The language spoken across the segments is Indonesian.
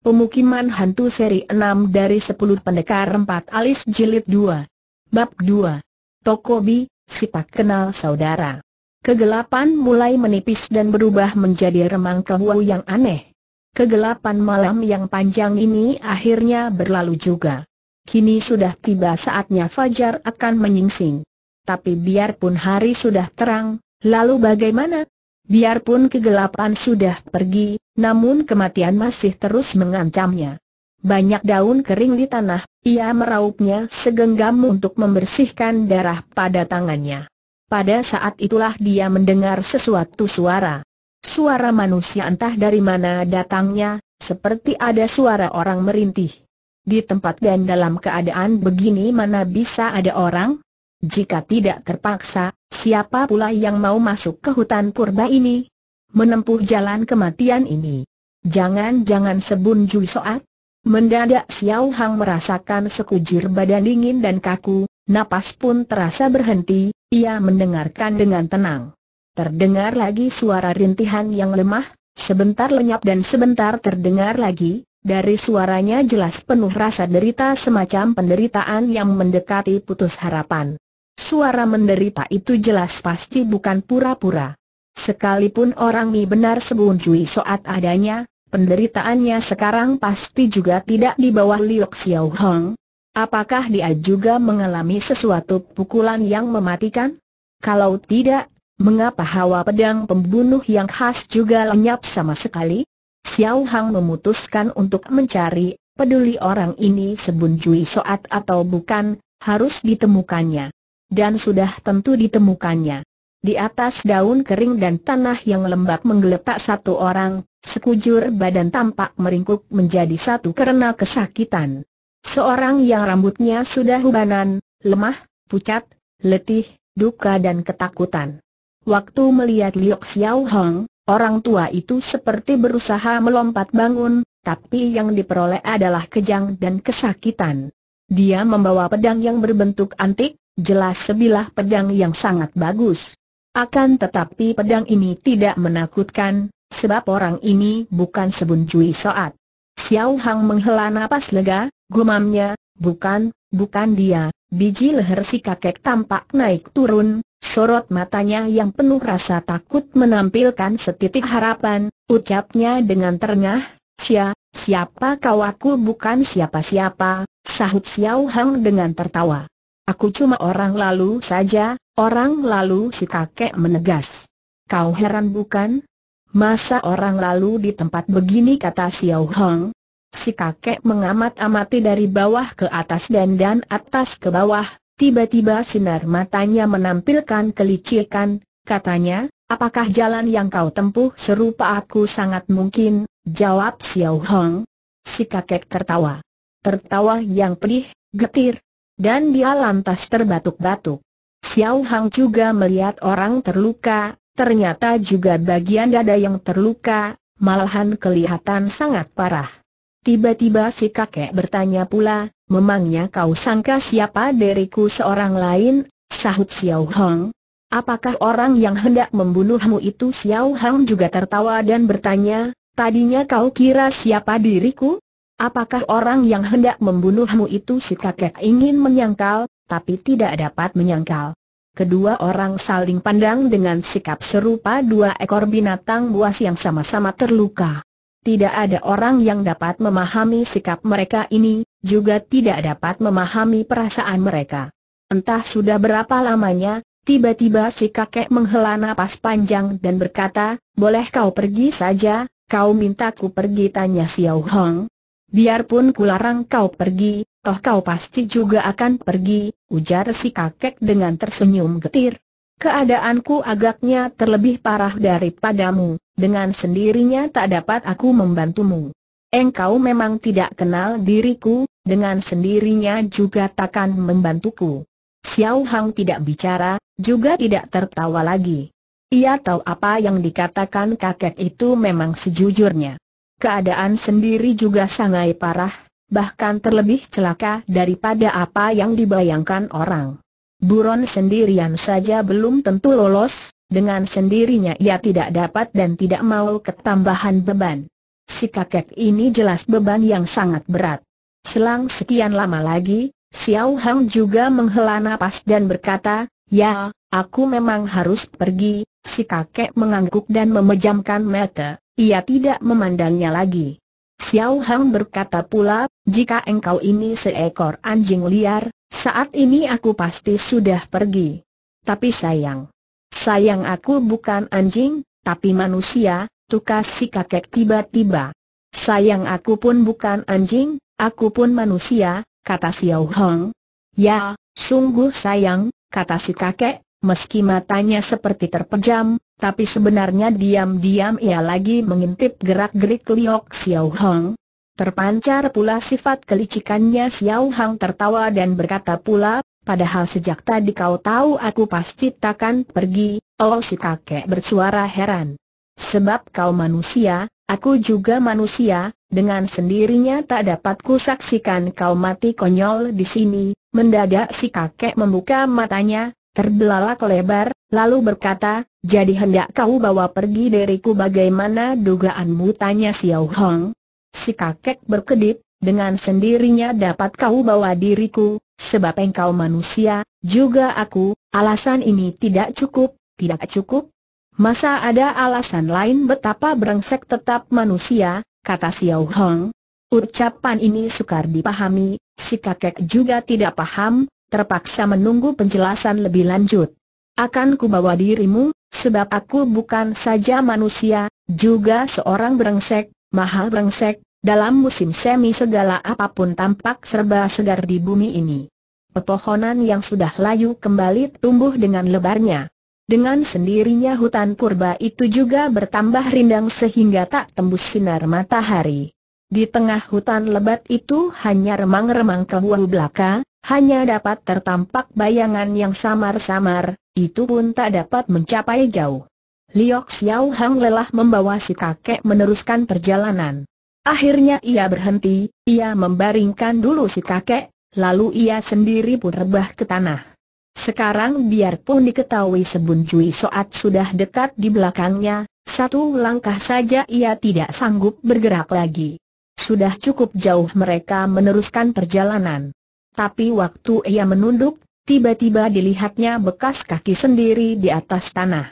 Pemukiman Hantu Seri 6 dari 10 Pendekar 4 Alis Jilid 2 Bab 2 Tokobi, Sipak Kenal Saudara Kegelapan mulai menipis dan berubah menjadi remang kehuau yang aneh Kegelapan malam yang panjang ini akhirnya berlalu juga Kini sudah tiba saatnya Fajar akan menyingsing Tapi biarpun hari sudah terang, lalu bagaimana? Biarpun kegelapan sudah pergi, namun kematian masih terus mengancamnya. Banyak daun kering di tanah, ia meraupnya segenggam untuk membersihkan darah pada tangannya. Pada saat itulah dia mendengar sesuatu suara. Suara manusia entah dari mana datangnya, seperti ada suara orang merintih. Di tempat dan dalam keadaan begini mana bisa ada orang? Jika tidak terpaksa, siapa pula yang mau masuk ke hutan purba ini? menempuh jalan kematian ini. Jangan-jangan sebun Jui Soat? Mendadak Xiao Hang merasakan sekujur badan dingin dan kaku, napas pun terasa berhenti, ia mendengarkan dengan tenang. Terdengar lagi suara rintihan yang lemah, sebentar lenyap dan sebentar terdengar lagi, dari suaranya jelas penuh rasa derita semacam penderitaan yang mendekati putus harapan. Suara menderita itu jelas pasti bukan pura-pura. Sekalipun orang ini benar cuy soat adanya, penderitaannya sekarang pasti juga tidak di bawah Liok Xiao Hong. Apakah dia juga mengalami sesuatu pukulan yang mematikan? Kalau tidak, mengapa hawa pedang pembunuh yang khas juga lenyap sama sekali? Xiao Hang memutuskan untuk mencari, peduli orang ini cuy soat atau bukan, harus ditemukannya. Dan sudah tentu ditemukannya. Di atas daun kering dan tanah yang lembab menggeletak satu orang, sekujur badan tampak meringkuk menjadi satu karena kesakitan. Seorang yang rambutnya sudah hubanan, lemah, pucat, letih, duka dan ketakutan. Waktu melihat Liok Xiao Hong, orang tua itu seperti berusaha melompat bangun, tapi yang diperoleh adalah kejang dan kesakitan. Dia membawa pedang yang berbentuk antik, jelas sebilah pedang yang sangat bagus. Akan tetapi pedang ini tidak menakutkan, sebab orang ini bukan sebun saat. Soat. Xiao Hang menghela napas lega, gumamnya, bukan, bukan dia, biji leher si kakek tampak naik turun, sorot matanya yang penuh rasa takut menampilkan setitik harapan, ucapnya dengan terengah, Sia, siapa kau aku bukan siapa-siapa, sahut Xiao Hang dengan tertawa. Aku cuma orang lalu saja, Orang lalu si kakek menegas. Kau heran bukan? Masa orang lalu di tempat begini kata Xiao Hong? Si kakek mengamat-amati dari bawah ke atas dan dan atas ke bawah, tiba-tiba sinar matanya menampilkan kelicikan, katanya, apakah jalan yang kau tempuh serupa aku sangat mungkin, jawab Xiao Hong. Si kakek tertawa. Tertawa yang pedih, getir. Dan dia lantas terbatuk-batuk. Xiao Hang juga melihat orang terluka, ternyata juga bagian dada yang terluka, malahan kelihatan sangat parah. Tiba-tiba si kakek bertanya pula, memangnya kau sangka siapa diriku seorang lain, sahut Xiao Hang. Apakah orang yang hendak membunuhmu itu Xiao Hang juga tertawa dan bertanya, tadinya kau kira siapa diriku? Apakah orang yang hendak membunuhmu itu si kakek ingin menyangkal, tapi tidak dapat menyangkal. Kedua orang saling pandang dengan sikap serupa dua ekor binatang buas yang sama-sama terluka. Tidak ada orang yang dapat memahami sikap mereka ini, juga tidak dapat memahami perasaan mereka. Entah sudah berapa lamanya, tiba-tiba si kakek menghela napas panjang dan berkata, boleh kau pergi saja, kau minta ku pergi tanya Xiao Hong. Biarpun kularang kau pergi, toh kau pasti juga akan pergi, ujar si kakek dengan tersenyum getir. Keadaanku agaknya terlebih parah daripadamu, dengan sendirinya tak dapat aku membantumu. Engkau memang tidak kenal diriku, dengan sendirinya juga takkan membantuku. Xiao Hang tidak bicara, juga tidak tertawa lagi. Ia tahu apa yang dikatakan kakek itu memang sejujurnya. Keadaan sendiri juga sangat parah, bahkan terlebih celaka daripada apa yang dibayangkan orang. Buron sendirian saja belum tentu lolos, dengan sendirinya ia tidak dapat dan tidak mau ketambahan beban. Si kakek ini jelas beban yang sangat berat. Selang sekian lama lagi, Xiao Hang juga menghela nafas dan berkata, Ya, aku memang harus pergi, si kakek mengangguk dan memejamkan mata, ia tidak memandangnya lagi. Xiao Hang berkata pula, jika engkau ini seekor anjing liar, saat ini aku pasti sudah pergi. Tapi sayang. Sayang aku bukan anjing, tapi manusia, tukas si kakek tiba-tiba. Sayang aku pun bukan anjing, aku pun manusia, kata Xiao Hang. Ya, sungguh sayang, kata si kakek, meski matanya seperti terpejam, tapi sebenarnya diam-diam ia lagi mengintip gerak-gerik Liok Xiao Hong. Terpancar pula sifat kelicikannya Xiao Hong tertawa dan berkata pula, padahal sejak tadi kau tahu aku pasti takkan pergi, oh si kakek bersuara heran. Sebab kau manusia, aku juga manusia, dengan sendirinya tak dapat saksikan kau mati konyol di sini, mendadak si kakek membuka matanya, terbelalak lebar, lalu berkata, jadi hendak kau bawa pergi dariku bagaimana dugaanmu tanya Xiao Hong? Si kakek berkedip, dengan sendirinya dapat kau bawa diriku, sebab engkau manusia, juga aku, alasan ini tidak cukup, tidak cukup. Masa ada alasan lain betapa berengsek tetap manusia, kata Xiao Hong. Ucapan ini sukar dipahami, si kakek juga tidak paham, terpaksa menunggu penjelasan lebih lanjut. Akan kubawa dirimu, Sebab aku bukan saja manusia, juga seorang berengsek, mahal berengsek. dalam musim semi segala apapun tampak serba segar di bumi ini. Pepohonan yang sudah layu kembali tumbuh dengan lebarnya. Dengan sendirinya hutan purba itu juga bertambah rindang sehingga tak tembus sinar matahari. Di tengah hutan lebat itu hanya remang-remang kebuah belaka, hanya dapat tertampak bayangan yang samar-samar, itu pun tak dapat mencapai jauh. Liok Xiao Hang lelah membawa si kakek meneruskan perjalanan. Akhirnya ia berhenti, ia membaringkan dulu si kakek, lalu ia sendiri pun rebah ke tanah. Sekarang biarpun diketahui Sebun Cui Soat sudah dekat di belakangnya, satu langkah saja ia tidak sanggup bergerak lagi. Sudah cukup jauh mereka meneruskan perjalanan. Tapi waktu ia menunduk, tiba-tiba dilihatnya bekas kaki sendiri di atas tanah.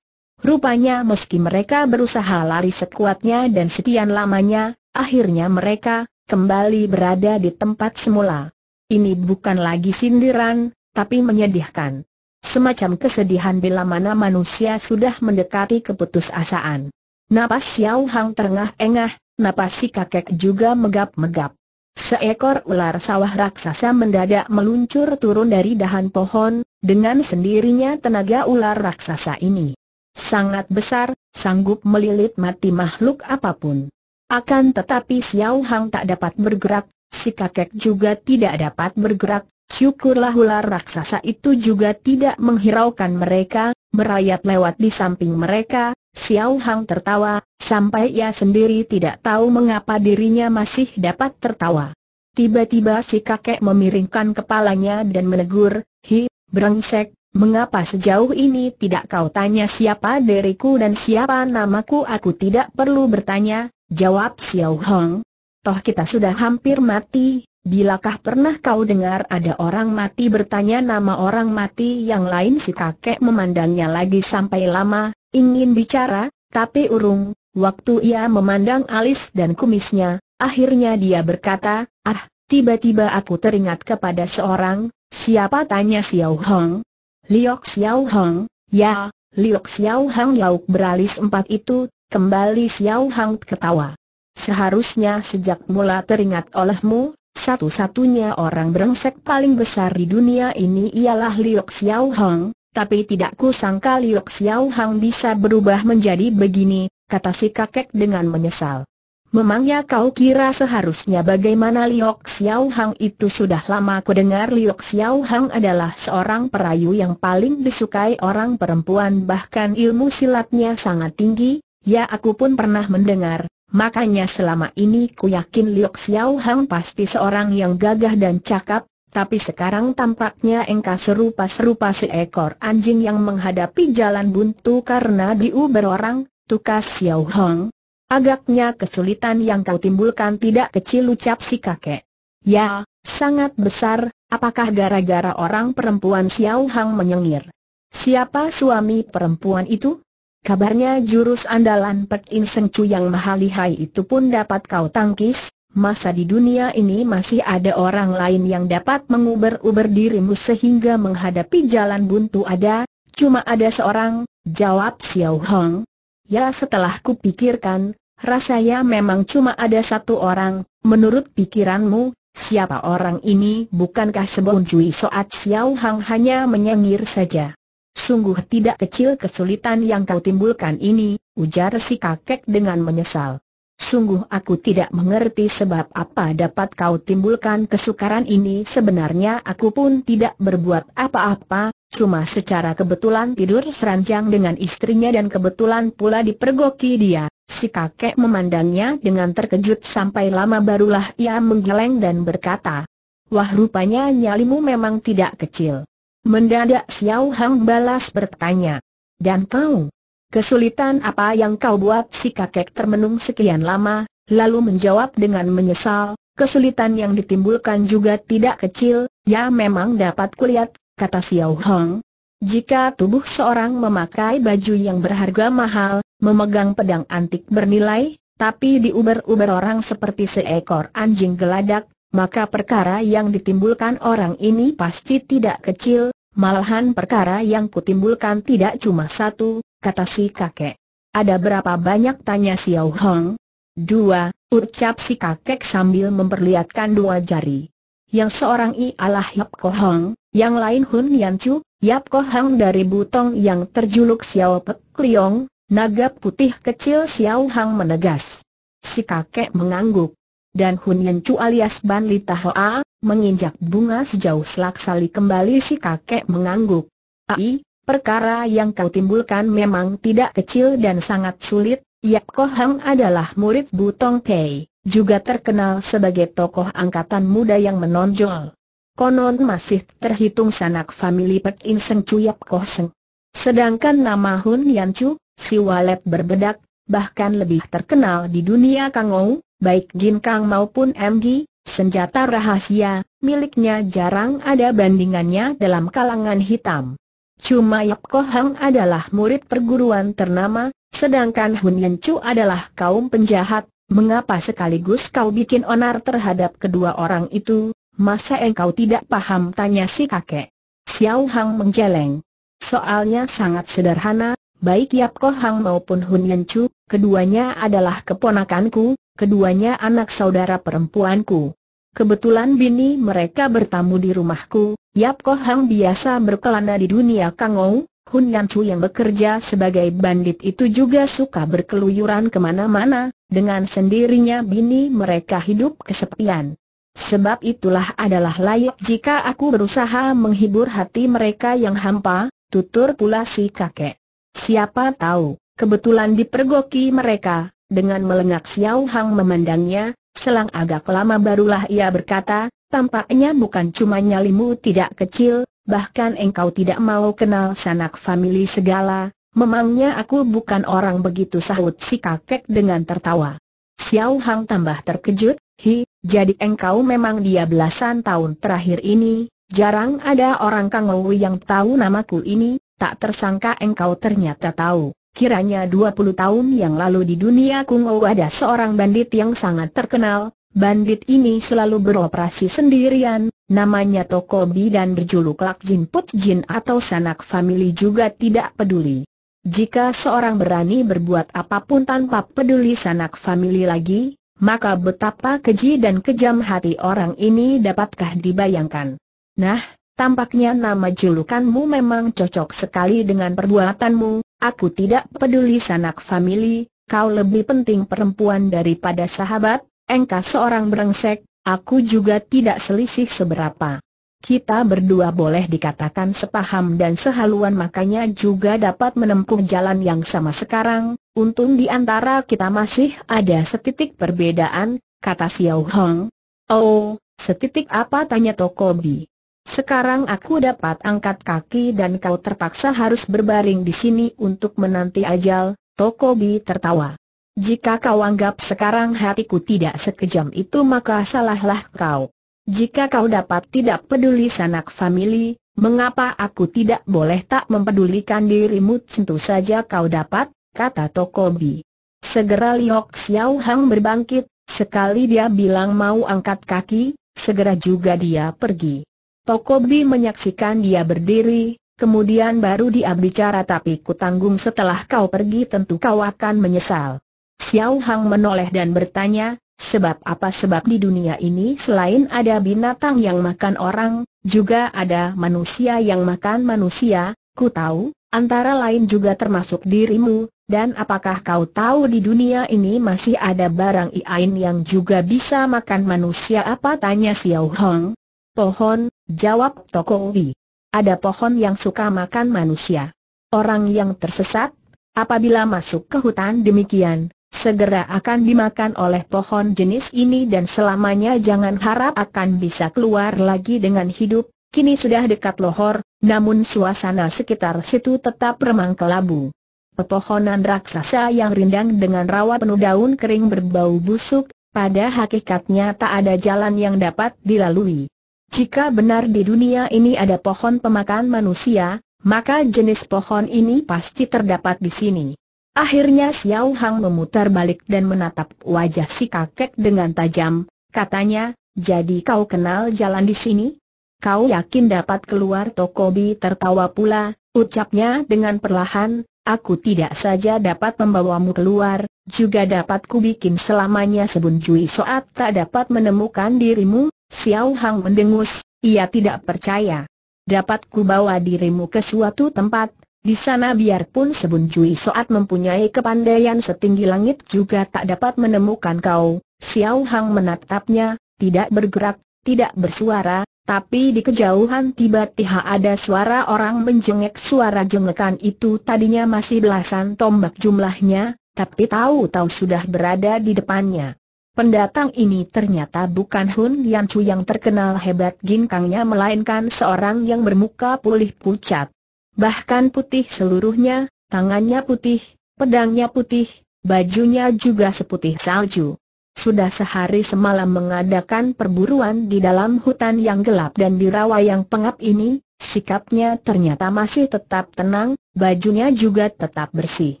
Rupanya meski mereka berusaha lari sekuatnya dan sekian lamanya, akhirnya mereka kembali berada di tempat semula. Ini bukan lagi sindiran, tapi menyedihkan. Semacam kesedihan bila mana manusia sudah mendekati keputusasaan. Napas Xiao Hang terengah-engah, napas si kakek juga megap-megap. Seekor ular sawah raksasa mendadak meluncur turun dari dahan pohon, dengan sendirinya tenaga ular raksasa ini sangat besar, sanggup melilit mati makhluk apapun. Akan tetapi Xiao Hang tak dapat bergerak, si kakek juga tidak dapat bergerak, syukurlah ular raksasa itu juga tidak menghiraukan mereka, merayap lewat di samping mereka, Xiao Hang tertawa, sampai ia sendiri tidak tahu mengapa dirinya masih dapat tertawa. Tiba-tiba si kakek memiringkan kepalanya dan menegur, Hi, brengsek, mengapa sejauh ini tidak kau tanya siapa diriku dan siapa namaku? Aku tidak perlu bertanya, jawab Xiao Hang. Toh kita sudah hampir mati, bilakah pernah kau dengar ada orang mati bertanya nama orang mati yang lain si kakek memandangnya lagi sampai lama, Ingin bicara, tapi urung, waktu ia memandang alis dan kumisnya, akhirnya dia berkata, ah, tiba-tiba aku teringat kepada seorang, siapa tanya Xiao Hong? Liok Xiao Hong, ya, Liok Xiao Hong lauk beralis empat itu, kembali Xiao Hong ketawa. Seharusnya sejak mula teringat olehmu, satu-satunya orang berengsek paling besar di dunia ini ialah Liok Xiao Hong, tapi tidak kusangka Liu Xiao Hang bisa berubah menjadi begini, kata si kakek dengan menyesal. Memangnya kau kira seharusnya bagaimana Liu Xiao Hang itu sudah lama ku dengar Liu Xiao Hang adalah seorang perayu yang paling disukai orang perempuan bahkan ilmu silatnya sangat tinggi, ya aku pun pernah mendengar, makanya selama ini ku yakin Liu Xiao Hang pasti seorang yang gagah dan cakap, tapi sekarang tampaknya engkau serupa-serupa seekor anjing yang menghadapi jalan buntu karena diuber orang, tukas Xiao Hong. Agaknya kesulitan yang kau timbulkan tidak kecil ucap si kakek. Ya, sangat besar, apakah gara-gara orang perempuan Xiao Hong menyengir? Siapa suami perempuan itu? Kabarnya jurus andalan Pek In Seng Chu yang mahalihai itu pun dapat kau tangkis, masa di dunia ini masih ada orang lain yang dapat menguber-uber dirimu sehingga menghadapi jalan buntu ada, cuma ada seorang, jawab Xiao Hong. Ya setelah kupikirkan, rasanya memang cuma ada satu orang, menurut pikiranmu, Siapa orang ini bukankah sebuah cuy Soat Xiao Hong hanya menyengir saja. Sungguh tidak kecil kesulitan yang kau timbulkan ini, ujar si kakek dengan menyesal. Sungguh aku tidak mengerti sebab apa dapat kau timbulkan kesukaran ini Sebenarnya aku pun tidak berbuat apa-apa Cuma secara kebetulan tidur seranjang dengan istrinya dan kebetulan pula dipergoki dia Si kakek memandangnya dengan terkejut sampai lama barulah ia menggeleng dan berkata Wah rupanya nyalimu memang tidak kecil Mendadak Xiao Hang balas bertanya Dan kau, Kesulitan apa yang kau buat si kakek termenung sekian lama, lalu menjawab dengan menyesal, kesulitan yang ditimbulkan juga tidak kecil, ya memang dapat kulihat, kata Xiao Hong. Jika tubuh seorang memakai baju yang berharga mahal, memegang pedang antik bernilai, tapi diuber-uber orang seperti seekor anjing geladak, maka perkara yang ditimbulkan orang ini pasti tidak kecil, malahan perkara yang kutimbulkan tidak cuma satu, kata si kakek. Ada berapa banyak tanya Xiao Hong? Dua, ucap si kakek sambil memperlihatkan dua jari. Yang seorang ialah Yap Ko Hong, yang lain Hun Yan Chu, Yap Ko Hong dari Butong yang terjuluk Xiao Pek Liong, naga putih kecil Xiao Hong menegas. Si kakek mengangguk. Dan Hun Yan Chu alias Ban Li Tahoa, menginjak bunga sejauh selak sali kembali si kakek mengangguk. Aih. Perkara yang kau timbulkan memang tidak kecil dan sangat sulit, Yap Kohang adalah murid Butong Pei, juga terkenal sebagai tokoh angkatan muda yang menonjol. Konon masih terhitung sanak famili Pek In Seng Chu Yap Koh Seng. Sedangkan nama Hun Yan Chu, si walet berbedak, bahkan lebih terkenal di dunia Ou, baik Jin Kang maupun MG, senjata rahasia, miliknya jarang ada bandingannya dalam kalangan hitam. Cuma Yap Kohang adalah murid perguruan ternama, sedangkan Hun Yen Chu adalah kaum penjahat, mengapa sekaligus kau bikin onar terhadap kedua orang itu, masa engkau tidak paham tanya si kakek. Xiao Hang menjeleng. Soalnya sangat sederhana, baik Yap Kohang maupun Hun Yen Chu, keduanya adalah keponakanku, keduanya anak saudara perempuanku. Kebetulan bini mereka bertamu di rumahku, Yap Ko Hang biasa berkelana di dunia Kangou, Hun Yan Chu yang bekerja sebagai bandit itu juga suka berkeluyuran kemana-mana, dengan sendirinya bini mereka hidup kesepian. Sebab itulah adalah layak jika aku berusaha menghibur hati mereka yang hampa, tutur pula si kakek. Siapa tahu, kebetulan dipergoki mereka, dengan melengak Xiao Hang memandangnya, selang agak lama barulah ia berkata, Tampaknya bukan cuma nyalimu tidak kecil, bahkan engkau tidak mau kenal sanak famili segala, memangnya aku bukan orang begitu sahut si kakek dengan tertawa. Xiao Hang tambah terkejut, hi, jadi engkau memang dia belasan tahun terakhir ini, jarang ada orang Kang Wu yang tahu namaku ini, tak tersangka engkau ternyata tahu. Kiranya dua puluh tahun yang lalu di dunia Kung Kungou ada seorang bandit yang sangat terkenal, Bandit ini selalu beroperasi sendirian, namanya Tokobi dan berjuluk Lak Jin Put Jin atau sanak famili juga tidak peduli. Jika seorang berani berbuat apapun tanpa peduli sanak famili lagi, maka betapa keji dan kejam hati orang ini dapatkah dibayangkan. Nah, tampaknya nama julukanmu memang cocok sekali dengan perbuatanmu, aku tidak peduli sanak famili, kau lebih penting perempuan daripada sahabat, Engkau seorang berengsek, aku juga tidak selisih seberapa. Kita berdua boleh dikatakan sepaham dan sehaluan makanya juga dapat menempuh jalan yang sama sekarang, untung di antara kita masih ada setitik perbedaan, kata Xiao Hong. Oh, setitik apa tanya Tokobi. Sekarang aku dapat angkat kaki dan kau terpaksa harus berbaring di sini untuk menanti ajal, Tokobi tertawa. Jika kau anggap sekarang hatiku tidak sekejam itu maka salahlah kau. Jika kau dapat tidak peduli sanak famili, mengapa aku tidak boleh tak mempedulikan dirimu tentu saja kau dapat, kata Tokobi. Segera Liok Xiao Hang berbangkit, sekali dia bilang mau angkat kaki, segera juga dia pergi. Tokobi menyaksikan dia berdiri, kemudian baru dia bicara tapi kutanggung setelah kau pergi tentu kau akan menyesal. Xiao Hang menoleh dan bertanya, sebab apa sebab di dunia ini selain ada binatang yang makan orang, juga ada manusia yang makan manusia, ku tahu, antara lain juga termasuk dirimu, dan apakah kau tahu di dunia ini masih ada barang iain yang juga bisa makan manusia apa tanya Xiao Hang? Pohon, jawab Toko Wi. Ada pohon yang suka makan manusia. Orang yang tersesat, apabila masuk ke hutan demikian, segera akan dimakan oleh pohon jenis ini dan selamanya jangan harap akan bisa keluar lagi dengan hidup, kini sudah dekat lohor, namun suasana sekitar situ tetap remang kelabu. Pepohonan raksasa yang rindang dengan rawa penuh daun kering berbau busuk, pada hakikatnya tak ada jalan yang dapat dilalui. Jika benar di dunia ini ada pohon pemakan manusia, maka jenis pohon ini pasti terdapat di sini. Akhirnya Xiao Hang memutar balik dan menatap wajah si kakek dengan tajam, katanya, jadi kau kenal jalan di sini? Kau yakin dapat keluar Tokobi tertawa pula, ucapnya dengan perlahan, aku tidak saja dapat membawamu keluar, juga dapat kubikin selamanya sebunjui soat tak dapat menemukan dirimu, Xiao Hang mendengus, ia tidak percaya. Dapat kubawa dirimu ke suatu tempat, di sana biarpun Sebun Cui Soat mempunyai kepandaian setinggi langit juga tak dapat menemukan kau. Xiao Hang menatapnya, tidak bergerak, tidak bersuara, tapi di kejauhan tiba-tiba ada suara orang menjengek suara jengekan itu tadinya masih belasan tombak jumlahnya, tapi tahu-tahu sudah berada di depannya. Pendatang ini ternyata bukan Hun Yan Chu yang terkenal hebat ginkangnya melainkan seorang yang bermuka pulih pucat bahkan putih seluruhnya, tangannya putih, pedangnya putih, bajunya juga seputih salju. Sudah sehari semalam mengadakan perburuan di dalam hutan yang gelap dan di rawa yang pengap ini, sikapnya ternyata masih tetap tenang, bajunya juga tetap bersih.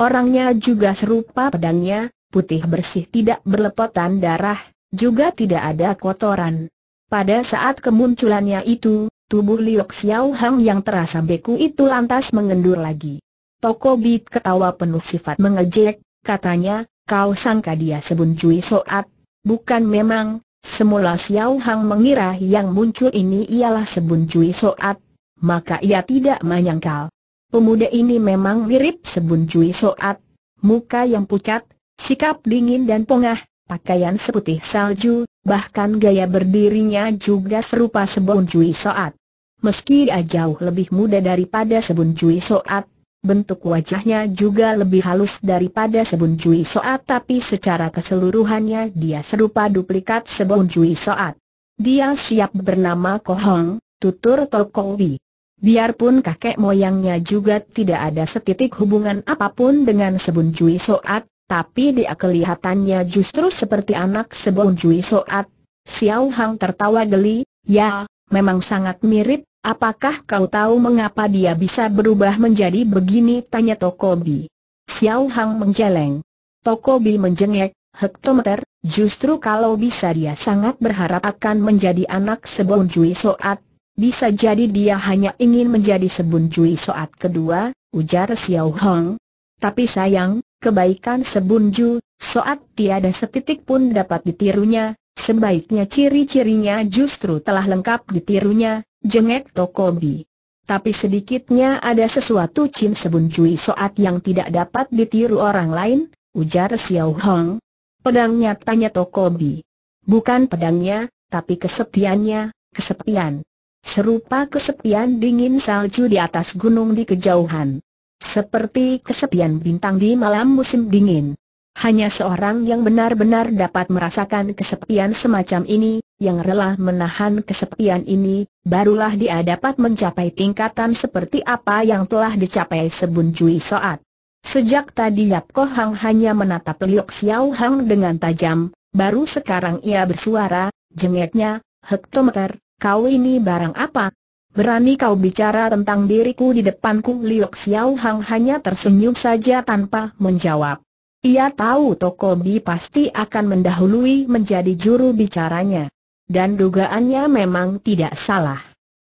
Orangnya juga serupa pedangnya, putih bersih tidak berlepotan darah, juga tidak ada kotoran. Pada saat kemunculannya itu, Tubuh Liok Xiao Hang yang terasa beku itu lantas mengendur lagi. Toko Bit ketawa penuh sifat mengejek, katanya, kau sangka dia sebun cuy Soat? Bukan memang, semula Xiao Hang mengira yang muncul ini ialah sebun cuy Soat, maka ia tidak menyangkal. Pemuda ini memang mirip sebun cuy Soat, muka yang pucat, sikap dingin dan pongah, pakaian seputih salju, bahkan gaya berdirinya juga serupa sebun cuy Soat. Meski dia jauh lebih muda daripada Sebun Cui Soat, bentuk wajahnya juga lebih halus daripada Sebun Cui Soat tapi secara keseluruhannya dia serupa duplikat Sebun Cui Soat. Dia siap bernama Kohong, tutur Tokowi. Biarpun kakek moyangnya juga tidak ada setitik hubungan apapun dengan Sebun Cui Soat, tapi dia kelihatannya justru seperti anak Sebun Cui Soat. Xiao Hang tertawa geli, ya, memang sangat mirip, Apakah kau tahu mengapa dia bisa berubah menjadi begini? Tanya Tokobi. Xiao Hang menjeleng. Tokobi menjengek, hektometer, justru kalau bisa dia sangat berharap akan menjadi anak sebun Jui Soat. Bisa jadi dia hanya ingin menjadi sebun Jui Soat kedua, ujar Xiao Hong. Tapi sayang, kebaikan sebun Ju, Soat tiada setitik pun dapat ditirunya, sebaiknya ciri-cirinya justru telah lengkap ditirunya, Jengek Tokobi. Tapi sedikitnya ada sesuatu Cim Sebun Cui Soat yang tidak dapat ditiru orang lain, ujar Xiao Hong. Pedangnya tanya Toko Tokobi. Bukan pedangnya, tapi kesepiannya, kesepian. Serupa kesepian dingin salju di atas gunung di kejauhan. Seperti kesepian bintang di malam musim dingin. Hanya seorang yang benar-benar dapat merasakan kesepian semacam ini, yang rela menahan kesepian ini, barulah dia dapat mencapai tingkatan seperti apa yang telah dicapai Sebun Jui Soat. Sejak tadi Yap Ko Hang hanya menatap Liok Xiao Hang dengan tajam, baru sekarang ia bersuara, jengeknya, Hektometer, kau ini barang apa? Berani kau bicara tentang diriku di depanku Liok Xiao Hang hanya tersenyum saja tanpa menjawab. Ia tahu Toko Tokobi pasti akan mendahului menjadi juru bicaranya. Dan dugaannya memang tidak salah.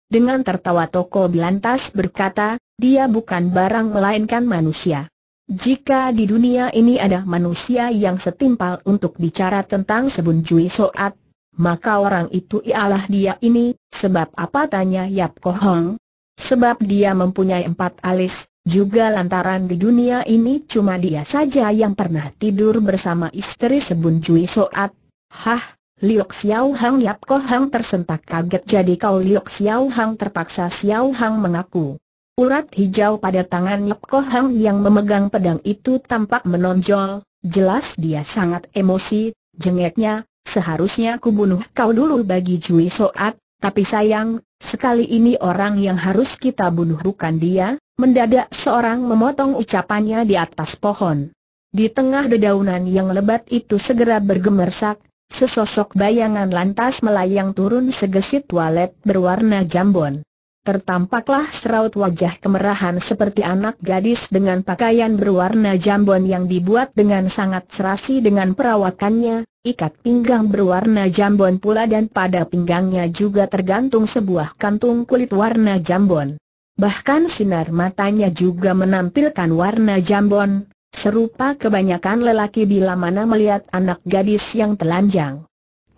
Dengan tertawa Tokobi lantas berkata, dia bukan barang melainkan manusia. Jika di dunia ini ada manusia yang setimpal untuk bicara tentang sebun Jui Soat, maka orang itu ialah dia ini, sebab apa tanya Yap Kohong? Sebab dia mempunyai empat alis, juga lantaran di dunia ini cuma dia saja yang pernah tidur bersama istri Sebun Cui Soat. Hah, Liok Xiao Hang Yap Ko Hang tersentak kaget jadi kau Liok Xiao Hang terpaksa Xiao Hang mengaku. Urat hijau pada tangan Yap Ko Hang yang memegang pedang itu tampak menonjol, jelas dia sangat emosi, jengeknya, seharusnya ku bunuh kau dulu bagi Jui Soat, tapi sayang, sekali ini orang yang harus kita bunuh bukan dia, Mendadak seorang memotong ucapannya di atas pohon. Di tengah dedaunan yang lebat itu segera bergemersak, sesosok bayangan lantas melayang turun segesit walet berwarna jambon. Tertampaklah seraut wajah kemerahan seperti anak gadis dengan pakaian berwarna jambon yang dibuat dengan sangat serasi dengan perawakannya, ikat pinggang berwarna jambon pula dan pada pinggangnya juga tergantung sebuah kantung kulit warna jambon. Bahkan sinar matanya juga menampilkan warna jambon, serupa kebanyakan lelaki bila mana melihat anak gadis yang telanjang.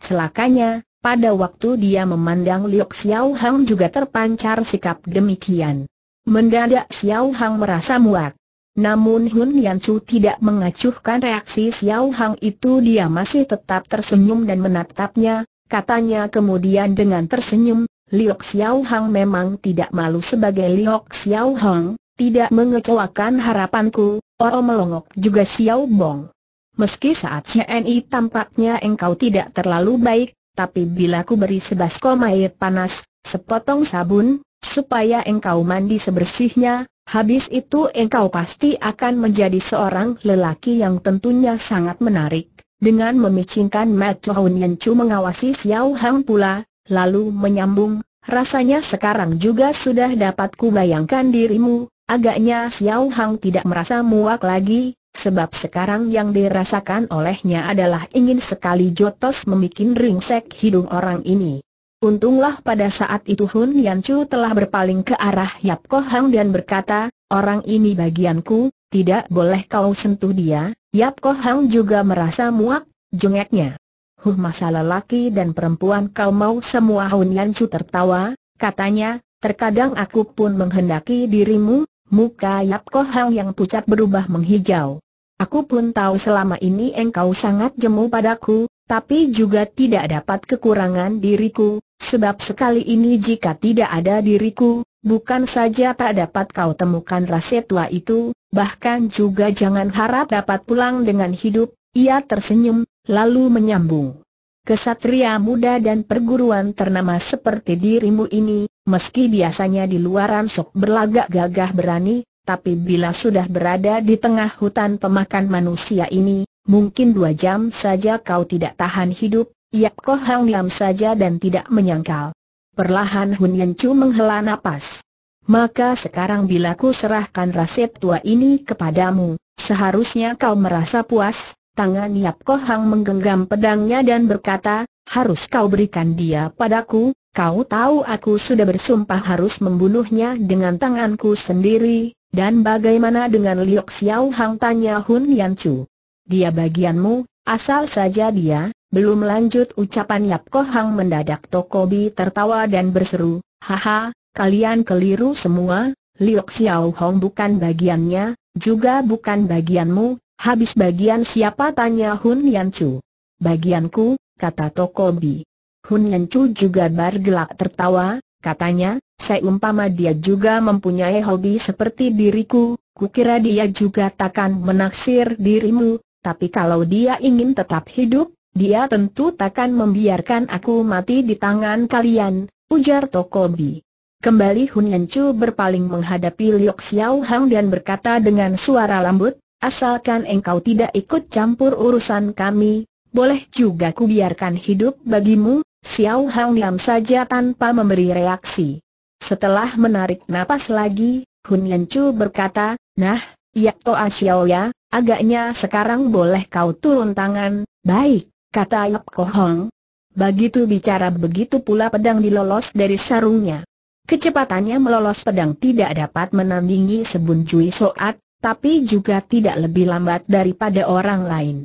Celakanya, pada waktu dia memandang Liok Xiao Hang juga terpancar sikap demikian. Mendadak Xiao Hang merasa muak. Namun Hun Yan Chu tidak mengacuhkan reaksi Xiao Hang itu dia masih tetap tersenyum dan menatapnya, katanya kemudian dengan tersenyum, Liok Xiao Hang memang tidak malu sebagai Liok Xiao Hang, tidak mengecewakan harapanku, Oro melongok juga Xiao Bong. Meski saat CNI tampaknya engkau tidak terlalu baik, tapi bila ku beri sebas air panas, sepotong sabun, supaya engkau mandi sebersihnya, habis itu engkau pasti akan menjadi seorang lelaki yang tentunya sangat menarik. Dengan memicingkan mata Chow Nian Chu mengawasi Xiao Hang pula, Lalu menyambung, rasanya sekarang juga sudah dapat kubayangkan dirimu, agaknya Xiao Hang tidak merasa muak lagi, sebab sekarang yang dirasakan olehnya adalah ingin sekali Jotos memikin ringsek hidung orang ini. Untunglah pada saat itu Hun Yan Chu telah berpaling ke arah Yap Ko Hang dan berkata, orang ini bagianku, tidak boleh kau sentuh dia, Yap Ko Hang juga merasa muak, jengeknya. Huh masa laki dan perempuan kau mau semua Hun Chu tertawa, katanya, terkadang aku pun menghendaki dirimu, muka Yap Ko Hang yang pucat berubah menghijau. Aku pun tahu selama ini engkau sangat jemu padaku, tapi juga tidak dapat kekurangan diriku, sebab sekali ini jika tidak ada diriku, bukan saja tak dapat kau temukan rasa tua itu, bahkan juga jangan harap dapat pulang dengan hidup, ia tersenyum, lalu menyambung. Kesatria muda dan perguruan ternama seperti dirimu ini, meski biasanya di luaran sok berlagak gagah berani, tapi bila sudah berada di tengah hutan pemakan manusia ini, mungkin dua jam saja kau tidak tahan hidup, Yap Ko Hang diam saja dan tidak menyangkal. Perlahan Hun Yen Chu menghela napas. Maka sekarang bila ku serahkan rasa tua ini kepadamu, seharusnya kau merasa puas, Tangan Yap Kohang menggenggam pedangnya dan berkata, harus kau berikan dia padaku, kau tahu aku sudah bersumpah harus membunuhnya dengan tanganku sendiri, dan bagaimana dengan Liok Xiao Hang tanya Hun Yan Chu. Dia bagianmu, asal saja dia, belum lanjut ucapan Yap Kohang mendadak Tokobi tertawa dan berseru, haha, kalian keliru semua, Liok Xiao Hong bukan bagiannya, juga bukan bagianmu, Habis bagian siapa tanya Hun Yan Chu. Bagianku, kata Toko Bi. Hun Yan Chu juga bergelak tertawa, katanya, saya umpama dia juga mempunyai hobi seperti diriku, kukira dia juga takkan menaksir dirimu, tapi kalau dia ingin tetap hidup, dia tentu takkan membiarkan aku mati di tangan kalian, ujar Toko Bi. Kembali Hun Yan Chu berpaling menghadapi Liu Xiao Hang dan berkata dengan suara lembut, Asalkan engkau tidak ikut campur urusan kami, boleh juga ku biarkan hidup bagimu, Xiao Hang diam saja tanpa memberi reaksi. Setelah menarik napas lagi, Hun Yan Chu berkata, Nah, Yak Toa Xiao ya, agaknya sekarang boleh kau turun tangan, baik, kata Yap Kohong. Begitu bicara begitu pula pedang dilolos dari sarungnya. Kecepatannya melolos pedang tidak dapat menandingi sebun cui soat, tapi juga tidak lebih lambat daripada orang lain.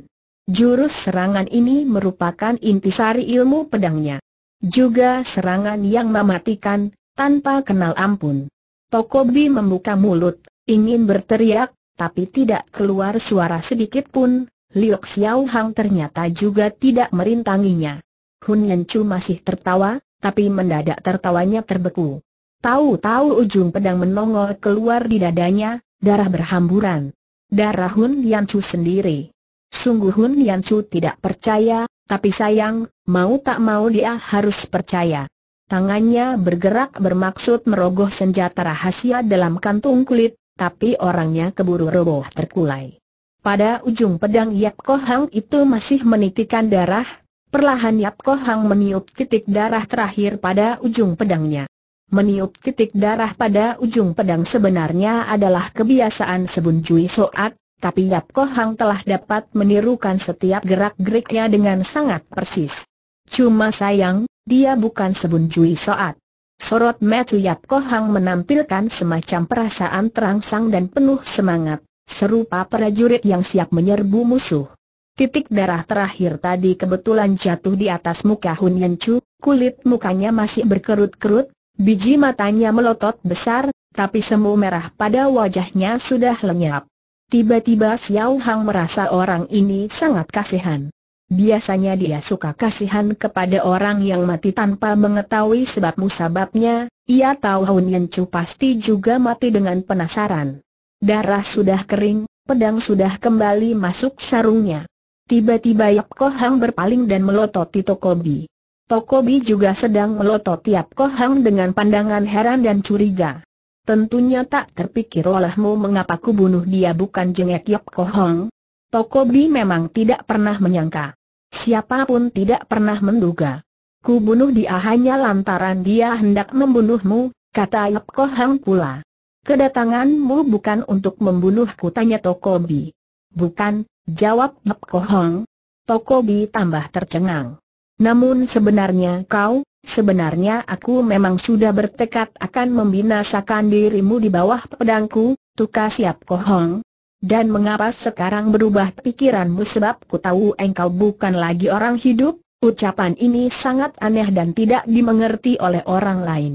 Jurus serangan ini merupakan intisari ilmu pedangnya. Juga serangan yang mematikan, tanpa kenal ampun. Tokobi membuka mulut, ingin berteriak, tapi tidak keluar suara sedikit pun. Liok Xiao Hang ternyata juga tidak merintanginya. Hun Yan Chu masih tertawa, tapi mendadak tertawanya terbeku. Tahu-tahu ujung pedang menongol keluar di dadanya, Darah berhamburan. Darah Hun Chu sendiri. Sungguh Hun Chu tidak percaya, tapi sayang, mau tak mau dia harus percaya. Tangannya bergerak bermaksud merogoh senjata rahasia dalam kantung kulit, tapi orangnya keburu roboh terkulai. Pada ujung pedang Yap Kohang itu masih menitikan darah, perlahan Yap Kohang meniup titik darah terakhir pada ujung pedangnya. Meniup titik darah pada ujung pedang sebenarnya adalah kebiasaan Sebun cuy Soat, tapi Yap Hang telah dapat menirukan setiap gerak-geriknya dengan sangat persis. Cuma sayang, dia bukan Sebun cuy Soat. Sorot Metu Yap Hang menampilkan semacam perasaan terangsang dan penuh semangat, serupa prajurit yang siap menyerbu musuh. Titik darah terakhir tadi kebetulan jatuh di atas muka Hun Chu, kulit mukanya masih berkerut-kerut, Biji matanya melotot besar, tapi semu merah pada wajahnya sudah lenyap. Tiba-tiba Xiao Hang merasa orang ini sangat kasihan. Biasanya dia suka kasihan kepada orang yang mati tanpa mengetahui sebab musababnya, ia tahu Hun Yen Chu pasti juga mati dengan penasaran. Darah sudah kering, pedang sudah kembali masuk sarungnya. Tiba-tiba Yap Ko Hang berpaling dan melototi Tokobi. Tokobi juga sedang melotot tiap kohang dengan pandangan heran dan curiga. Tentunya tak terpikir olehmu mengapa ku bunuh dia bukan jengek Yop Kohong. Tokobi memang tidak pernah menyangka. Siapapun tidak pernah menduga. Ku bunuh dia hanya lantaran dia hendak membunuhmu, kata Yop Kohang pula. Kedatanganmu bukan untuk membunuhku tanya Tokobi. Bukan, jawab Yop Kohong. Tokobi tambah tercengang. Namun sebenarnya kau, sebenarnya aku memang sudah bertekad akan membinasakan dirimu di bawah pedangku, tukas Siap Kohong. Dan mengapa sekarang berubah pikiranmu sebab ku tahu engkau bukan lagi orang hidup? Ucapan ini sangat aneh dan tidak dimengerti oleh orang lain.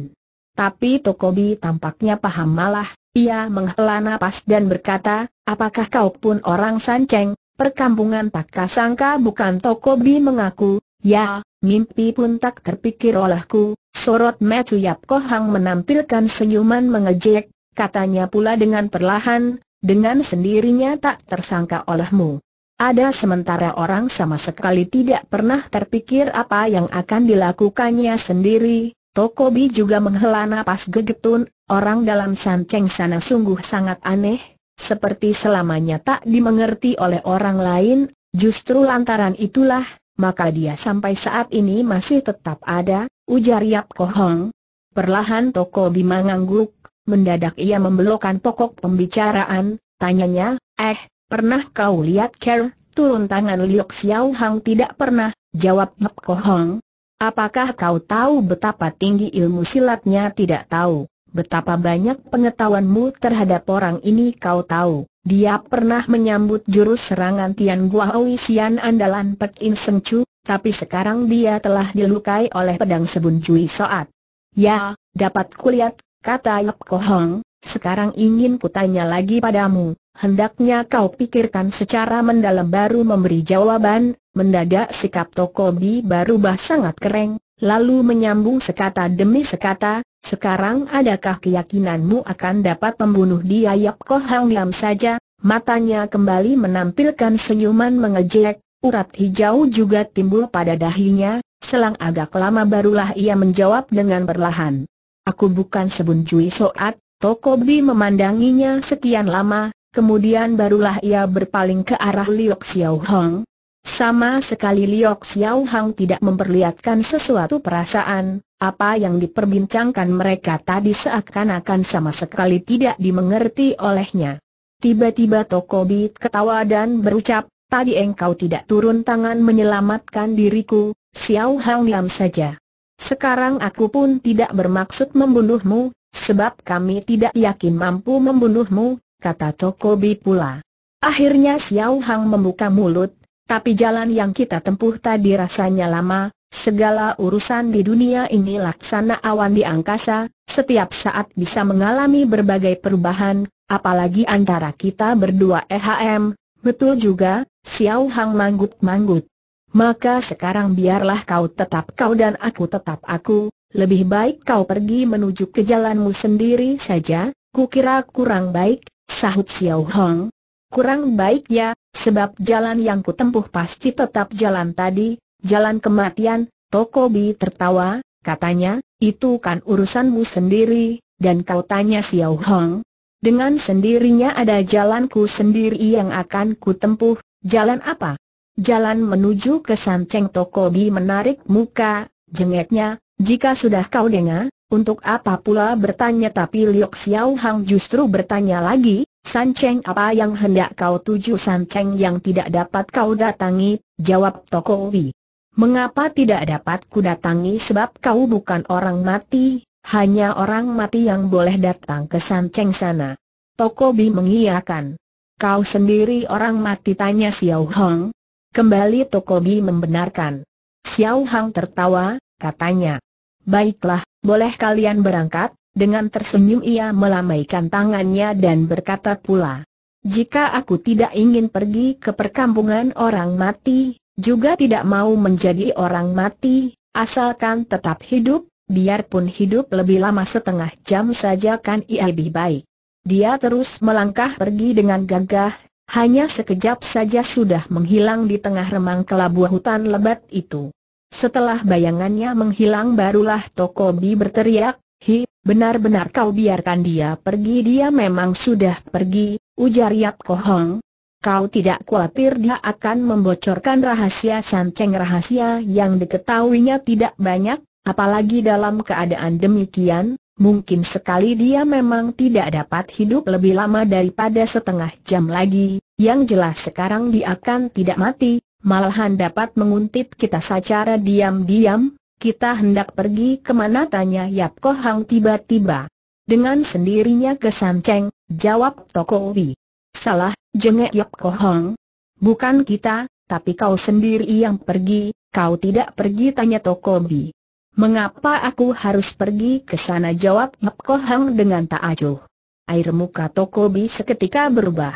Tapi Tokobi tampaknya paham malah, ia menghela nafas dan berkata, apakah kau pun orang Sanceng? Perkampungan tak kasangka bukan Tokobi mengaku, Ya, mimpi pun tak terpikir olehku, sorot Matthew Yap Kohang menampilkan senyuman mengejek, katanya pula dengan perlahan, dengan sendirinya tak tersangka olehmu. Ada sementara orang sama sekali tidak pernah terpikir apa yang akan dilakukannya sendiri, Tokobi juga menghela napas gegetun, orang dalam sanceng sana sungguh sangat aneh, seperti selamanya tak dimengerti oleh orang lain, justru lantaran itulah, maka dia sampai saat ini masih tetap ada, ujar Yap Kohong. Perlahan Toko Bima ngangguk, mendadak ia membelokkan pokok pembicaraan, tanyanya, eh, pernah kau lihat Ker, turun tangan Liok Xiao Hang tidak pernah, jawab Yap Kohong. Apakah kau tahu betapa tinggi ilmu silatnya tidak tahu? Betapa banyak pengetahuanmu terhadap orang ini kau tahu. Dia pernah menyambut jurus serangan Tian Guaoui Xian andalan Pek In Seng Chu, tapi sekarang dia telah dilukai oleh pedang sebun Jui Soat. Ya, dapat kulihat, kata Yap Kohong, sekarang ingin kutanya lagi padamu. Hendaknya kau pikirkan secara mendalam baru memberi jawaban, mendadak sikap Tokobi baru bah sangat kering, lalu menyambung sekata demi sekata, sekarang adakah keyakinanmu akan dapat membunuh dia Yap Ko Hang Lam saja? Matanya kembali menampilkan senyuman mengejek, urat hijau juga timbul pada dahinya, selang agak lama barulah ia menjawab dengan perlahan. Aku bukan sebun cuy Soat, Tokobi memandanginya sekian lama, kemudian barulah ia berpaling ke arah Liok Xiao Hong, sama sekali Liok Xiao Hang tidak memperlihatkan sesuatu perasaan, apa yang diperbincangkan mereka tadi seakan-akan sama sekali tidak dimengerti olehnya. Tiba-tiba Tokobit ketawa dan berucap, tadi engkau tidak turun tangan menyelamatkan diriku, Xiao Hang diam saja. Sekarang aku pun tidak bermaksud membunuhmu, sebab kami tidak yakin mampu membunuhmu, kata Tokobi pula. Akhirnya Xiao Hang membuka mulut, tapi jalan yang kita tempuh tadi rasanya lama, segala urusan di dunia ini laksana awan di angkasa, setiap saat bisa mengalami berbagai perubahan, apalagi antara kita berdua EHM, betul juga, Xiao Hang manggut-manggut. Maka sekarang biarlah kau tetap kau dan aku tetap aku, lebih baik kau pergi menuju ke jalanmu sendiri saja, kukira kurang baik, sahut Xiao Hong, kurang baik ya, sebab jalan yang kutempuh pasti tetap jalan tadi, jalan kematian, Tokobi tertawa, katanya, itu kan urusanmu sendiri, dan kau tanya Xiao Hong. Dengan sendirinya ada jalanku sendiri yang akan kutempuh, jalan apa? Jalan menuju ke Sanceng Tokobi menarik muka, jengeknya, jika sudah kau dengar, untuk apa pula bertanya tapi Liok Xiao Hang justru bertanya lagi, Sanceng apa yang hendak kau tuju Sanceng yang tidak dapat kau datangi, jawab Toko Wi. Mengapa tidak dapat ku datangi sebab kau bukan orang mati, hanya orang mati yang boleh datang ke Sanceng sana. Toko Wi mengiyakan. Kau sendiri orang mati tanya Xiao Hong. Kembali Toko Wi membenarkan. Xiao Hong tertawa, katanya. Baiklah, boleh kalian berangkat, dengan tersenyum ia melambaikan tangannya dan berkata pula, jika aku tidak ingin pergi ke perkampungan orang mati, juga tidak mau menjadi orang mati, asalkan tetap hidup, biarpun hidup lebih lama setengah jam saja kan ia lebih baik. Dia terus melangkah pergi dengan gagah, hanya sekejap saja sudah menghilang di tengah remang kelabu hutan lebat itu. Setelah bayangannya menghilang barulah Tokobi berteriak, Hi, Benar-benar kau biarkan dia pergi dia memang sudah pergi, ujar Yap Kohong. Kau tidak khawatir dia akan membocorkan rahasia sanceng rahasia yang diketahuinya tidak banyak, apalagi dalam keadaan demikian, mungkin sekali dia memang tidak dapat hidup lebih lama daripada setengah jam lagi, yang jelas sekarang dia akan tidak mati, malahan dapat menguntit kita secara diam-diam, kita hendak pergi kemana tanya Yap Ko Hang tiba-tiba. Dengan sendirinya Cheng, jawab Toko Wi. Salah, jengek Yap Ko Hang. Bukan kita, tapi kau sendiri yang pergi, kau tidak pergi tanya Toko Wi. Mengapa aku harus pergi ke sana jawab Yap Ko Hang dengan tak acuh. Air muka Toko Wi seketika berubah.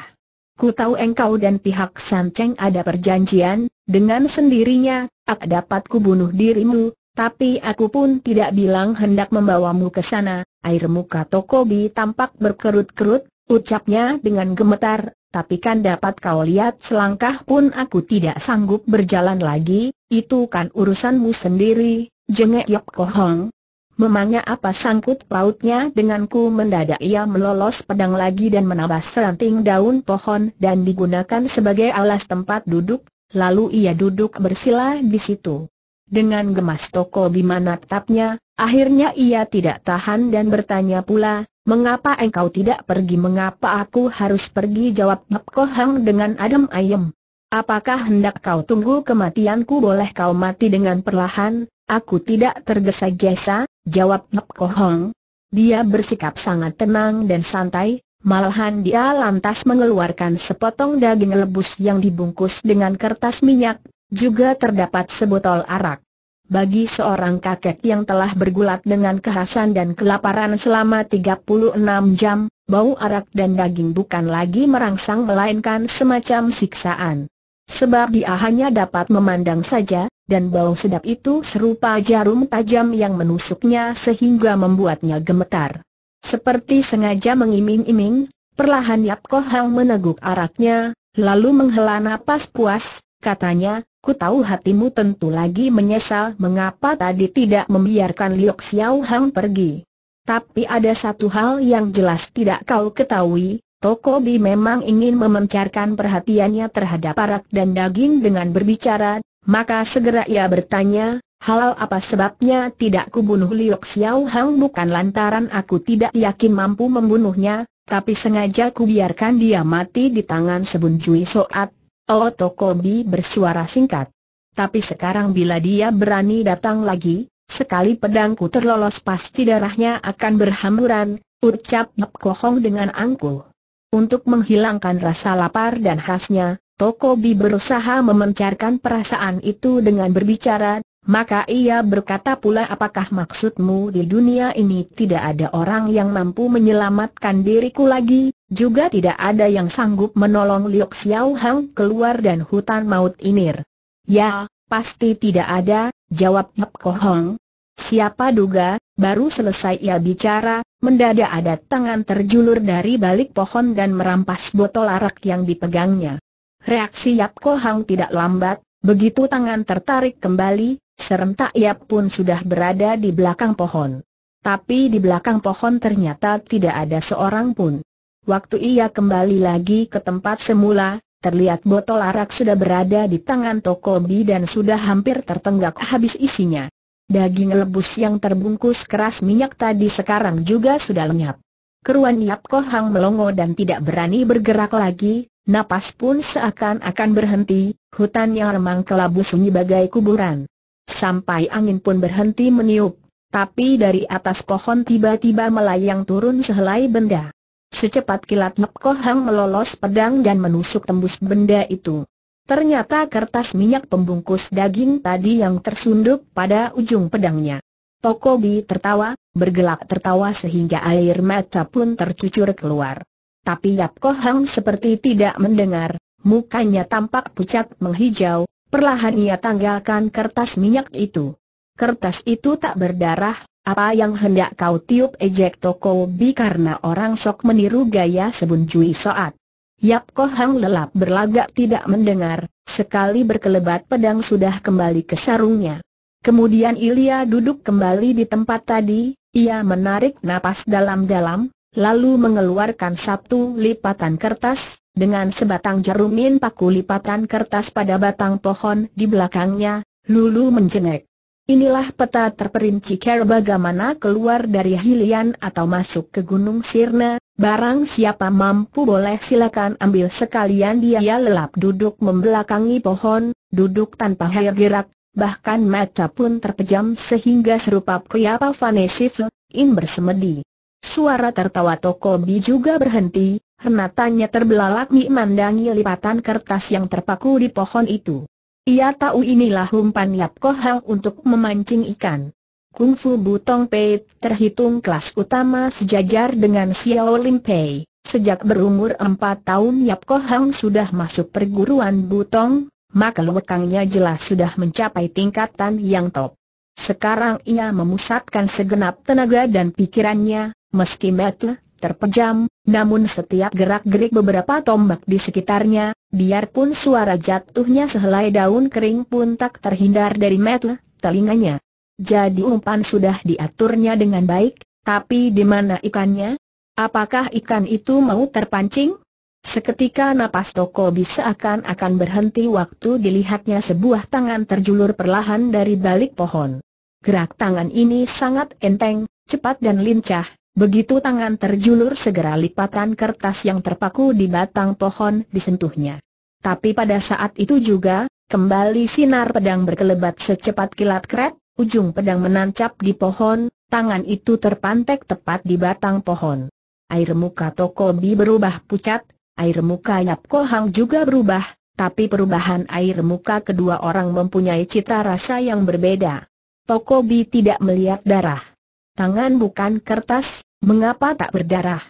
Ku tahu engkau dan pihak Sanceng ada perjanjian, dengan sendirinya, ak dapat ku bunuh dirimu, tapi aku pun tidak bilang hendak membawamu ke sana, air muka Tokobi tampak berkerut-kerut, ucapnya dengan gemetar, tapi kan dapat kau lihat selangkah pun aku tidak sanggup berjalan lagi, itu kan urusanmu sendiri, jengek Yok Kohong. Memangnya apa sangkut pautnya denganku mendadak ia melolos pedang lagi dan menabas seranting daun pohon dan digunakan sebagai alas tempat duduk, lalu ia duduk bersila di situ. Dengan gemas Toko Bima natapnya, akhirnya ia tidak tahan dan bertanya pula, Mengapa engkau tidak pergi? Mengapa aku harus pergi? Jawab Bab Kohang dengan adem ayem. Apakah hendak kau tunggu kematianku? Boleh kau mati dengan perlahan, aku tidak tergesa-gesa, jawab Bab Kohang. Dia bersikap sangat tenang dan santai, malahan dia lantas mengeluarkan sepotong daging lebus yang dibungkus dengan kertas minyak juga terdapat sebotol arak. Bagi seorang kakek yang telah bergulat dengan kehausan dan kelaparan selama 36 jam, bau arak dan daging bukan lagi merangsang melainkan semacam siksaan. Sebab dia hanya dapat memandang saja, dan bau sedap itu serupa jarum tajam yang menusuknya sehingga membuatnya gemetar. Seperti sengaja mengiming-iming, perlahan Yap Kohang meneguk araknya, lalu menghela napas puas, katanya, Ku tahu hatimu tentu lagi menyesal mengapa tadi tidak membiarkan Liok Xiao Hang pergi. Tapi ada satu hal yang jelas tidak kau ketahui, Toko Bi memang ingin memencarkan perhatiannya terhadap arak dan daging dengan berbicara, maka segera ia bertanya, halal apa sebabnya tidak kubunuh Liok Xiao Hang bukan lantaran aku tidak yakin mampu membunuhnya, tapi sengaja kubiarkan dia mati di tangan Sebun Cui Soat, Ootokobi oh, bersuara singkat. Tapi sekarang bila dia berani datang lagi, sekali pedangku terlolos pasti darahnya akan berhamburan, ucap Yap Kohong dengan angkuh. Untuk menghilangkan rasa lapar dan khasnya, Tokobi berusaha memencarkan perasaan itu dengan berbicara, maka ia berkata pula apakah maksudmu di dunia ini tidak ada orang yang mampu menyelamatkan diriku lagi, juga tidak ada yang sanggup menolong Liu Xiao Hang keluar dan hutan maut ini. Ya, pasti tidak ada, jawab Yap Kohong. Siapa duga, baru selesai ia bicara, mendadak ada tangan terjulur dari balik pohon dan merampas botol arak yang dipegangnya. Reaksi Yap Kohang tidak lambat, begitu tangan tertarik kembali, serentak Yap pun sudah berada di belakang pohon. Tapi di belakang pohon ternyata tidak ada seorang pun. Waktu ia kembali lagi ke tempat semula, terlihat botol arak sudah berada di tangan Tokobi dan sudah hampir tertenggak habis isinya. Daging lebus yang terbungkus keras minyak tadi sekarang juga sudah lenyap. Keruan Yap Kohang melongo dan tidak berani bergerak lagi, napas pun seakan-akan berhenti, hutan yang remang kelabu sunyi bagai kuburan. Sampai angin pun berhenti meniup, tapi dari atas pohon tiba-tiba melayang turun sehelai benda. Secepat kilat Ngep Kohang melolos pedang dan menusuk tembus benda itu. Ternyata kertas minyak pembungkus daging tadi yang tersunduk pada ujung pedangnya. Tokobi tertawa, bergelak tertawa sehingga air mata pun tercucur keluar. Tapi Ngep Kohang seperti tidak mendengar, mukanya tampak pucat menghijau, perlahan ia tanggalkan kertas minyak itu. Kertas itu tak berdarah, apa yang hendak kau tiup ejek Toko Bi karena orang sok meniru gaya sebun Cui Soat? Yap Ko Hang lelap berlagak tidak mendengar, sekali berkelebat pedang sudah kembali ke sarungnya. Kemudian Ilya duduk kembali di tempat tadi, ia menarik napas dalam-dalam, lalu mengeluarkan satu lipatan kertas, dengan sebatang jarumin paku lipatan kertas pada batang pohon di belakangnya, Lulu menjenguk. Inilah peta terperinci cara bagaimana keluar dari Hilian atau masuk ke Gunung Sirna, barang siapa mampu boleh silakan ambil sekalian dia lelap duduk membelakangi pohon, duduk tanpa gerak, bahkan mata pun terpejam sehingga serupa kriapa Vanesif, in bersemedi. Suara tertawa Toko Tokobi juga berhenti, tanya terbelalak mandangi lipatan kertas yang terpaku di pohon itu. Ia tahu inilah umpan Yap Kohal untuk memancing ikan. Kung Fu Butong Pei terhitung kelas utama sejajar dengan Xiao Lim Pei. Sejak berumur empat tahun Yap Kohang sudah masuk perguruan Butong, maka lewekangnya jelas sudah mencapai tingkatan yang top. Sekarang ia memusatkan segenap tenaga dan pikirannya, meski metel terpejam, namun setiap gerak-gerik beberapa tombak di sekitarnya, biarpun suara jatuhnya sehelai daun kering pun tak terhindar dari metel, telinganya. Jadi umpan sudah diaturnya dengan baik, tapi di mana ikannya? Apakah ikan itu mau terpancing? Seketika napas toko bisa akan-akan berhenti waktu dilihatnya sebuah tangan terjulur perlahan dari balik pohon. Gerak tangan ini sangat enteng, cepat dan lincah, Begitu tangan terjulur segera lipatan kertas yang terpaku di batang pohon disentuhnya. Tapi pada saat itu juga, kembali sinar pedang berkelebat secepat kilat kret, ujung pedang menancap di pohon, tangan itu terpantek tepat di batang pohon. Air muka Toko Tokobi berubah pucat, air muka Yap Kohang juga berubah, tapi perubahan air muka kedua orang mempunyai cita rasa yang berbeda. Toko Tokobi tidak melihat darah tangan bukan kertas, mengapa tak berdarah?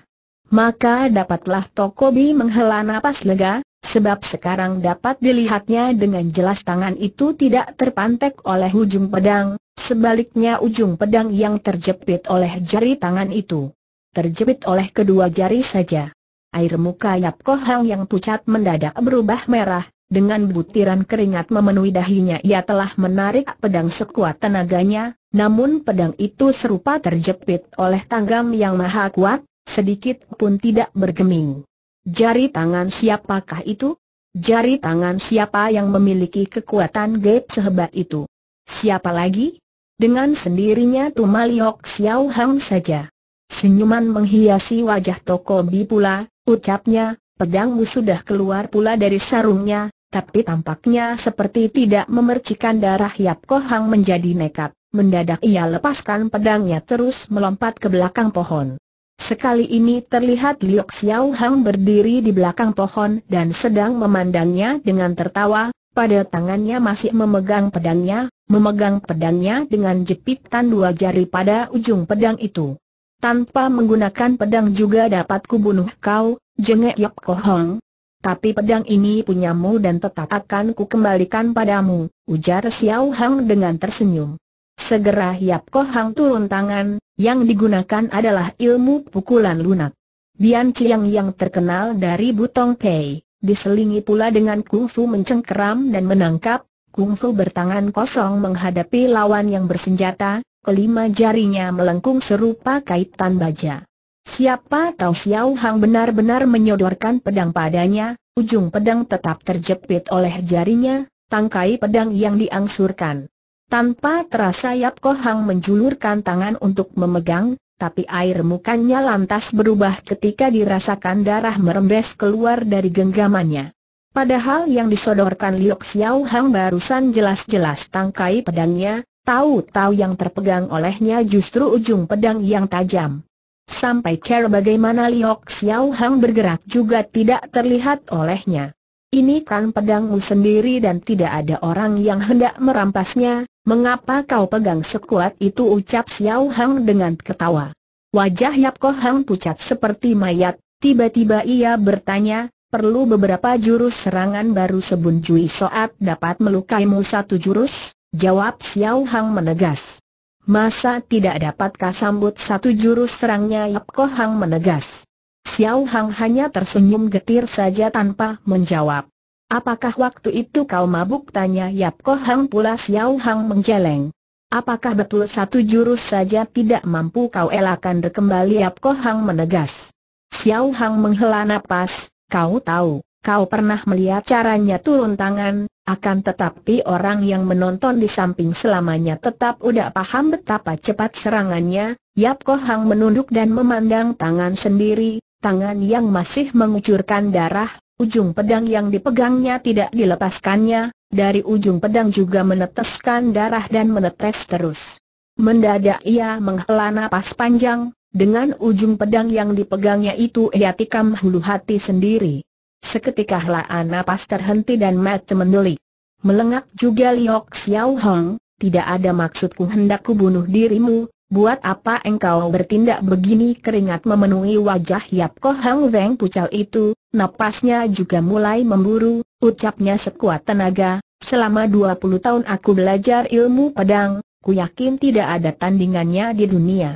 Maka dapatlah Tokobi menghela nafas lega, sebab sekarang dapat dilihatnya dengan jelas tangan itu tidak terpantek oleh ujung pedang, sebaliknya ujung pedang yang terjepit oleh jari tangan itu. Terjepit oleh kedua jari saja. Air muka Yap Kohang yang pucat mendadak berubah merah, dengan butiran keringat memenuhi dahinya ia telah menarik pedang sekuat tenaganya, namun pedang itu serupa terjepit oleh tanggam yang maha kuat, sedikit pun tidak bergeming. Jari tangan siapakah itu? Jari tangan siapa yang memiliki kekuatan gap sehebat itu? Siapa lagi? Dengan sendirinya Tumaliok Xiao Hang saja. Senyuman menghiasi wajah Toko Bi pula, ucapnya, pedangmu sudah keluar pula dari sarungnya, tapi tampaknya seperti tidak memercikan darah Yap Kohang menjadi nekat. Mendadak ia lepaskan pedangnya terus melompat ke belakang pohon. Sekali ini terlihat Liok Xiao Hang berdiri di belakang pohon dan sedang memandangnya dengan tertawa, pada tangannya masih memegang pedangnya, memegang pedangnya dengan jepitan dua jari pada ujung pedang itu. Tanpa menggunakan pedang juga dapat kubunuh kau, jengek Yap Hang tapi pedang ini punyamu dan tetap akan ku kembalikan padamu, ujar Xiao Hang dengan tersenyum. Segera Yap Ko Hang turun tangan, yang digunakan adalah ilmu pukulan lunak. Bian Chiang yang terkenal dari Butong Pei, diselingi pula dengan kungfu mencengkeram dan menangkap, kungfu bertangan kosong menghadapi lawan yang bersenjata, kelima jarinya melengkung serupa kaitan baja. Siapa tahu Xiao Hang benar-benar menyodorkan pedang padanya, ujung pedang tetap terjepit oleh jarinya, tangkai pedang yang diangsurkan. Tanpa terasa Yap Koh Hang menjulurkan tangan untuk memegang, tapi air mukanya lantas berubah ketika dirasakan darah merembes keluar dari genggamannya. Padahal yang disodorkan Liu Xiao Hang barusan jelas-jelas tangkai pedangnya, tahu-tahu yang terpegang olehnya justru ujung pedang yang tajam. Sampai cara bagaimana Liok Xiao Hang bergerak juga tidak terlihat olehnya. Ini kan pedangmu sendiri dan tidak ada orang yang hendak merampasnya, mengapa kau pegang sekuat itu ucap Xiao Hang dengan ketawa. Wajah Yap Ko Hang pucat seperti mayat, tiba-tiba ia bertanya, perlu beberapa jurus serangan baru sebun Jui Soat dapat melukaimu satu jurus? Jawab Xiao Hang menegas. Masa tidak dapatkah sambut satu jurus serangnya Yap Ko Hang menegas. Xiao Hang hanya tersenyum getir saja tanpa menjawab. Apakah waktu itu kau mabuk? Tanya Yap Ko Hang pula Xiao Hang menjeleng. Apakah betul satu jurus saja tidak mampu kau elakkan kembali Yap Ko Hang menegas. Xiao Hang menghela napas, kau tahu, kau pernah melihat caranya turun tangan, akan tetapi orang yang menonton di samping selamanya tetap udah paham betapa cepat serangannya, Yap Ko Hang menunduk dan memandang tangan sendiri, tangan yang masih mengucurkan darah, ujung pedang yang dipegangnya tidak dilepaskannya, dari ujung pedang juga meneteskan darah dan menetes terus. Mendadak ia menghela napas panjang, dengan ujung pedang yang dipegangnya itu ia tikam hulu hati sendiri. Seketika helaan napas terhenti dan mata mendelik. Melengak juga Liok Xiao Hong, tidak ada maksudku hendak kubunuh dirimu, buat apa engkau bertindak begini keringat memenuhi wajah Yap Ko Hang Weng pucal itu, napasnya juga mulai memburu, ucapnya sekuat tenaga, selama 20 tahun aku belajar ilmu pedang, ku yakin tidak ada tandingannya di dunia.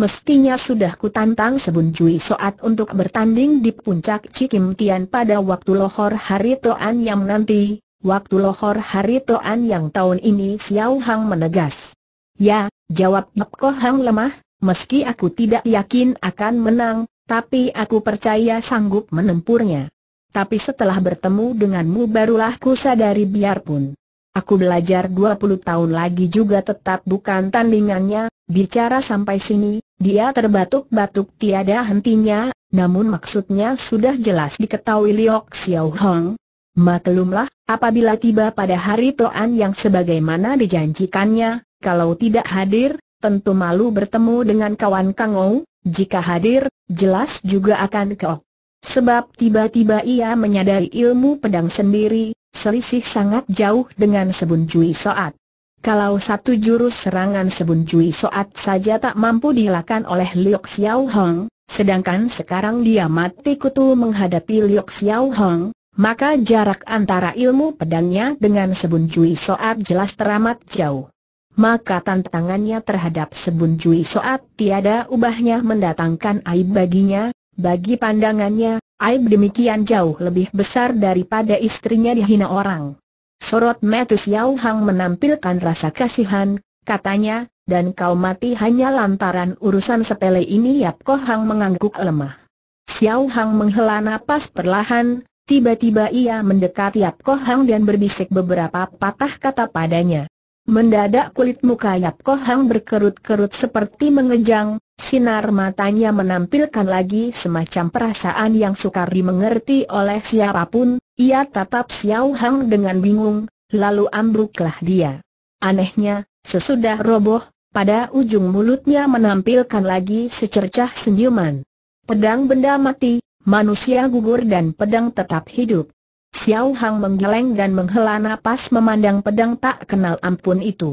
Mestinya sudah kutantang Sebun Cui Soat untuk bertanding di puncak Cikim Tian pada waktu lohor hari Toan yang nanti, waktu lohor hari Toan yang tahun ini Xiao Hang menegas. Ya, jawab Bab Ko Hang lemah, meski aku tidak yakin akan menang, tapi aku percaya sanggup menempurnya. Tapi setelah bertemu denganmu barulah ku sadari biarpun. Aku belajar 20 tahun lagi juga tetap bukan tandingannya, Bicara sampai sini, dia terbatuk-batuk tiada hentinya, namun maksudnya sudah jelas diketahui Liok Xiao Hong. Maklumlah, apabila tiba pada hari Toan yang sebagaimana dijanjikannya, kalau tidak hadir, tentu malu bertemu dengan kawan Kang Ou, jika hadir, jelas juga akan keok. Sebab tiba-tiba ia menyadari ilmu pedang sendiri, selisih sangat jauh dengan sebun Jui Soat. Kalau satu jurus serangan Sebun cuy Soat saja tak mampu dihilangkan oleh Liu Xiao Hong, sedangkan sekarang dia mati kutu menghadapi Liu Xiao Hong, maka jarak antara ilmu pedangnya dengan Sebun cuy Soat jelas teramat jauh. Maka tantangannya terhadap Sebun cuy Soat tiada ubahnya mendatangkan aib baginya, bagi pandangannya, aib demikian jauh lebih besar daripada istrinya dihina orang. Sorot Metus Yao Hang menampilkan rasa kasihan, katanya, dan kau mati hanya lantaran urusan sepele ini Yap Ko Hang mengangguk lemah. Xiao Hang menghela napas perlahan, tiba-tiba ia mendekati Yap Ko Hang dan berbisik beberapa patah kata padanya. Mendadak kulit muka Yap Kohang berkerut-kerut seperti mengejang, sinar matanya menampilkan lagi semacam perasaan yang sukar dimengerti oleh siapapun, ia tatap Xiao Hang dengan bingung, lalu ambruklah dia. Anehnya, sesudah roboh, pada ujung mulutnya menampilkan lagi secercah senyuman. Pedang benda mati, manusia gugur dan pedang tetap hidup. Xiao Hang menggeleng dan menghela napas memandang pedang tak kenal ampun itu.